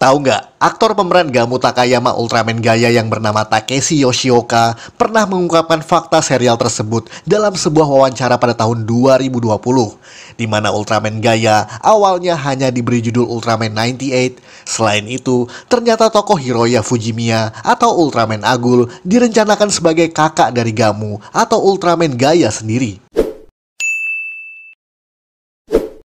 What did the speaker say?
Tahu nggak, aktor pemeran Gamu Takayama Ultraman Gaya yang bernama Takeshi Yoshioka pernah mengungkapkan fakta serial tersebut dalam sebuah wawancara pada tahun 2020, di mana Ultraman Gaya awalnya hanya diberi judul Ultraman 98. Selain itu, ternyata tokoh Hiroya Fujimiya atau Ultraman Agul direncanakan sebagai kakak dari Gamu atau Ultraman Gaya sendiri.